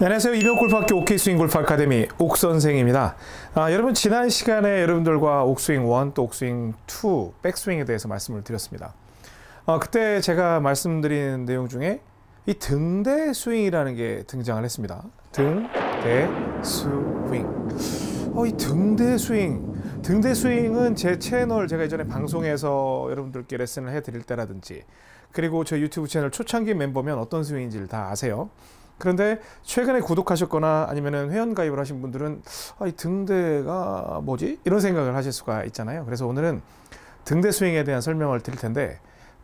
네, 안녕하세요. 이병골프학교 OK스윙 골프 아카데미 옥선생입니다. 아, 여러분 지난 시간에 여러분들과 옥스윙 1, 또 옥스윙 2, 백스윙에 대해서 말씀을 드렸습니다. 아, 그때 제가 말씀드린 내용 중에 이 등대 스윙이라는 게 등장을 했습니다. 등대 스윙. 어, 이 등대 스윙. 등대 스윙은 제 채널 제가 예전에 방송에서 여러분들께 레슨을 해드릴 때라든지 그리고 저 유튜브 채널 초창기 멤버면 어떤 스윙인지를 다 아세요. 그런데 최근에 구독하셨거나 아니면 회원 가입을 하신 분들은 아, 이 등대가 뭐지? 이런 생각을 하실 수가 있잖아요. 그래서 오늘은 등대 스윙에 대한 설명을 드릴 텐데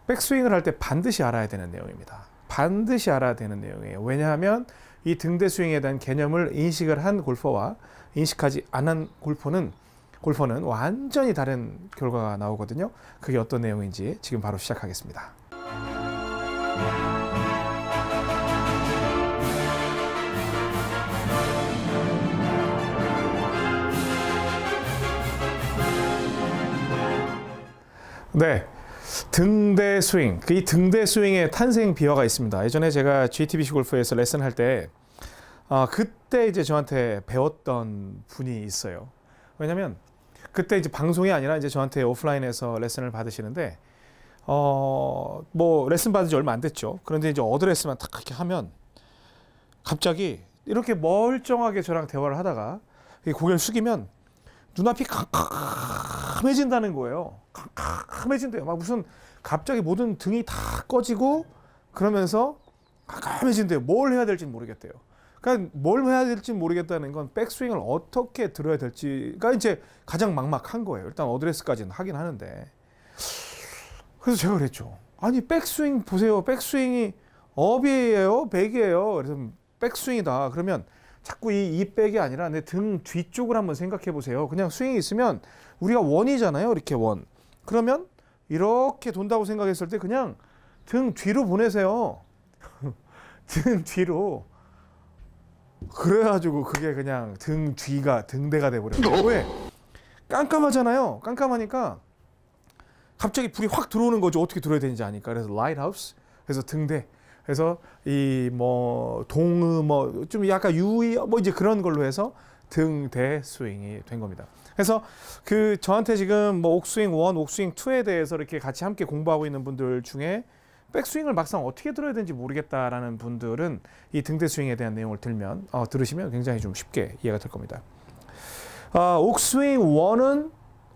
백스윙을 할 때 반드시 알아야 되는 내용입니다. 반드시 알아야 되는 내용이에요. 왜냐하면 이 등대 스윙에 대한 개념을 인식을 한 골퍼와 인식하지 않은 골퍼는 골퍼는 완전히 다른 결과가 나오거든요. 그게 어떤 내용인지 지금 바로 시작하겠습니다. 네. 등대 스윙. 그 이 등대 스윙의 탄생 비화가 있습니다. 예전에 제가 GTBC 골프에서 레슨할 때 아, 그때 이제 저한테 배웠던 분이 있어요. 왜냐면 그때 이제 방송이 아니라 이제 저한테 오프라인에서 레슨을 받으시는데 어, 뭐 레슨 받은 지 얼마 안 됐죠. 그런데 이제 어드레스만 탁 이렇게 하면 갑자기 이렇게 멀쩡하게 저랑 대화를 하다가 고개를 숙이면 눈앞이 캄캄해진다는 거예요. 캄캄해진대요. 막 무슨 갑자기 모든 등이 다 꺼지고 그러면서 캄캄해진대요. 뭘 해야 될지 모르겠대요. 그러니까 뭘 해야 될지 모르겠다는 건 백스윙을 어떻게 들어야 될지가 이제 가장 막막한 거예요. 일단 어드레스까지는 하긴 하는데. 그래서 제가 그랬죠. 아니 백스윙 보세요. 백스윙이 업이에요, 백이에요. 그래서 백스윙이다. 그러면 자꾸 이, 이 백이 아니라 내 등 뒤쪽을 한번 생각해 보세요. 그냥 스윙이 있으면 우리가 원이잖아요. 이렇게 원. 그러면 이렇게 돈다고 생각했을 때 그냥 등 뒤로 보내세요. 등 뒤로. 그래가지고 그게 그냥 등 뒤가 등대가 돼버려요. 어? 왜? 깜깜하잖아요. 깜깜하니까 갑자기 불이 확 들어오는 거죠. 어떻게 들어야 되는지 아니까. 그래서 라이트하우스. 그래서 등대. 그래서 이 뭐 동음 뭐좀 약간 유의 뭐 이제 그런 걸로 해서 등대 스윙이 된 겁니다. 그래서 그 저한테 지금 뭐 옥스윙 1, 옥스윙 2에 대해서 이렇게 같이 함께 공부하고 있는 분들 중에 백스윙을 막상 어떻게 들어야 되는지 모르겠다라는 분들은 이 등대 스윙에 대한 내용을 들면 어, 들으시면 굉장히 좀 쉽게 이해가 될 겁니다. 어, 옥스윙 1은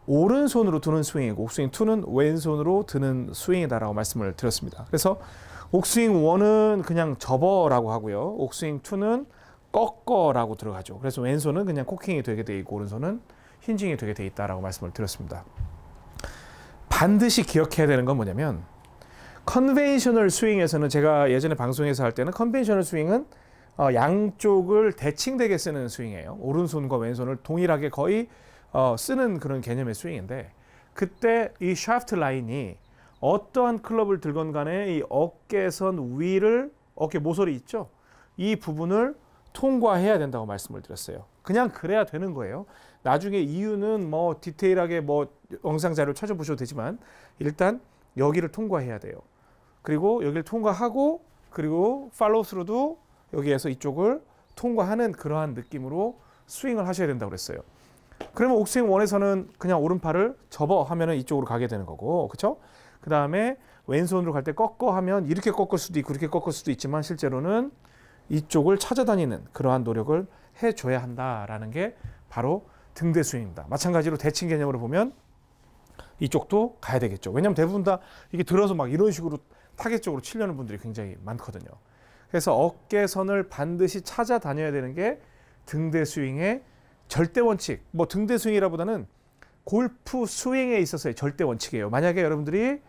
오른손으로 드는 스윙이고 옥스윙 2는 왼손으로 드는 스윙이다라고 말씀을 드렸습니다. 그래서 옥스윙 1은 그냥 접어라고 하고요. 옥스윙 2는 꺾어라고 들어가죠. 그래서 왼손은 그냥 코킹이 되게 돼 있고 오른손은 힌징이 되게 돼 있다라고 말씀을 드렸습니다. 반드시 기억해야 되는 건 뭐냐면 컨벤셔널 스윙에서는 제가 예전에 방송에서 할 때는 컨벤셔널 스윙은 어, 양쪽을 대칭되게 쓰는 스윙이에요. 오른손과 왼손을 동일하게 거의 어, 쓰는 그런 개념의 스윙인데 그때 이 샤프트 라인이 어떠한 클럽을 들건 간에 이 어깨선 위를 어깨 모서리 있죠? 이 부분을 통과해야 된다고 말씀을 드렸어요. 그냥 그래야 되는 거예요. 나중에 이유는 뭐 디테일하게 뭐 영상 자료를 찾아보셔도 되지만 일단 여기를 통과해야 돼요. 그리고 여기를 통과하고 그리고 팔로우스로도 여기에서 이쪽을 통과하는 그러한 느낌으로 스윙을 하셔야 된다고 그랬어요. 그러면 옥스윙 원에서는 그냥 오른팔을 접어 하면은 이쪽으로 가게 되는 거고, 그렇죠? 그 다음에 왼손으로 갈 때 꺾어 하면 이렇게 꺾을 수도 있고 그렇게 꺾을 수도 있지만 실제로는 이쪽을 찾아다니는 그러한 노력을 해줘야 한다라는 게 바로 등대수입니다. 마찬가지로 대칭 개념으로 보면 이쪽도 가야 되겠죠. 왜냐하면 대부분 다 이게 들어서 막 이런 식으로 타겟쪽으로 치려는 분들이 굉장히 많거든요. 그래서 어깨선을 반드시 찾아다녀야 되는 게 등대 스윙의 절대 원칙. 뭐 등대 스윙이라보다는 골프 스윙에 있어서의 절대 원칙이에요. 만약에 여러분들이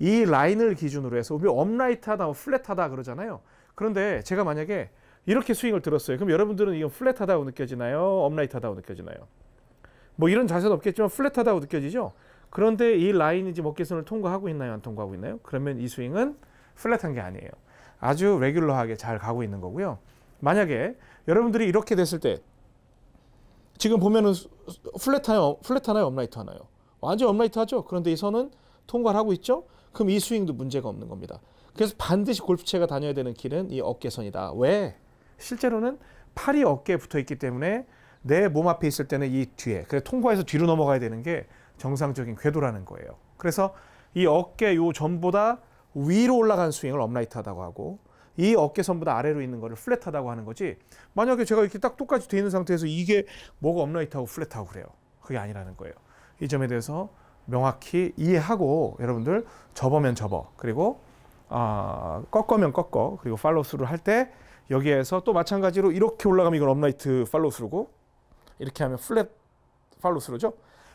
이 라인을 기준으로 해서 우리 업라이트하다, 플랫하다 그러잖아요. 그런데 제가 만약에 이렇게 스윙을 들었어요. 그럼 여러분들은 이건 플랫하다고 느껴지나요? 업라이트하다고 느껴지나요? 뭐 이런 자세는 없겠지만 플랫하다고 느껴지죠? 그런데 이 라인이 지먹어선을 통과하고 있나요? 안 통과하고 있나요? 그러면 이 스윙은 플랫한 게 아니에요. 아주 레귤러하게 잘 가고 있는 거고요. 만약에 여러분들이 이렇게 됐을 때 지금 보면은 플랫하요, 플랫하나요? 업라이트 하나요? 완전 업라이트 하죠? 그런데 이 선은 통과를 하고 있죠? 그럼 이 스윙도 문제가 없는 겁니다. 그래서 반드시 골프채가 다녀야 되는 길은 이 어깨선이다. 왜? 실제로는 팔이 어깨에 붙어 있기 때문에 내 몸 앞에 있을 때는 이 뒤에, 그래서 통과해서 뒤로 넘어가야 되는 게 정상적인 궤도라는 거예요. 그래서 이 어깨 요 전보다 위로 올라간 스윙을 업라이트하다고 하고 이 어깨선보다 아래로 있는 거를 플랫하다고 하는 거지. 만약에 제가 이렇게 딱 똑같이 돼 있는 상태에서 이게 뭐가 업라이트하고 플랫하고 그래요. 그게 아니라는 거예요. 이 점에 대해서 명확히 이해하고 여러분들 접으면 접어 그리고 어, 아, 꺾으면 꺾어 그리고 팔로스루할때 여기에서 또 마찬가지로 이렇게 올라가면 이건 업라이트 팔로스루고 이렇게 하면 플랫 팔로스루죠.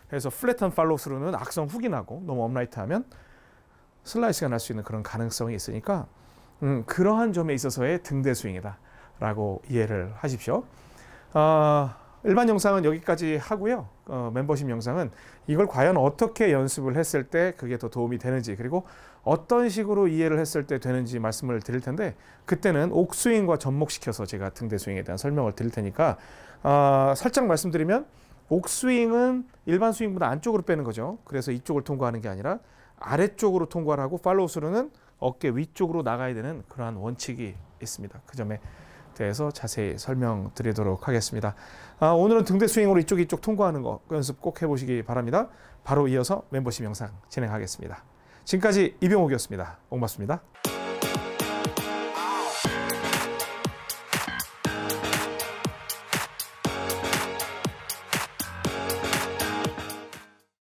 그래서 플랫한 팔로스루는 악성 훅이 나고 너무 업라이트 하면 슬라이스가 날 수 있는 그런 가능성이 있으니까 음, 그러한 점에 있어서의 등대 스윙이다라고 이해를 하십시오. 어, 일반 영상은 여기까지 하고요. 어, 멤버십 영상은 이걸 과연 어떻게 연습을 했을 때 그게 더 도움이 되는지 그리고 어떤 식으로 이해를 했을 때 되는지 말씀을 드릴 텐데 그때는 옥스윙과 접목시켜서 제가 등대 스윙에 대한 설명을 드릴 테니까 어, 살짝 말씀드리면 옥스윙은 일반 스윙보다 안쪽으로 빼는 거죠. 그래서 이쪽을 통과하는 게 아니라 아래쪽으로 통과를 하고 팔로우 스루는 어깨 위쪽으로 나가야 되는 그러한 원칙이 있습니다. 그 점에 대해서 자세히 설명드리도록 하겠습니다. 아, 오늘은 등대 스윙으로 이쪽 이쪽 통과하는 거 연습 꼭 해보시기 바랍니다. 바로 이어서 멤버십 영상 진행하겠습니다. 지금까지 이병옥이었습니다. 고맙습니다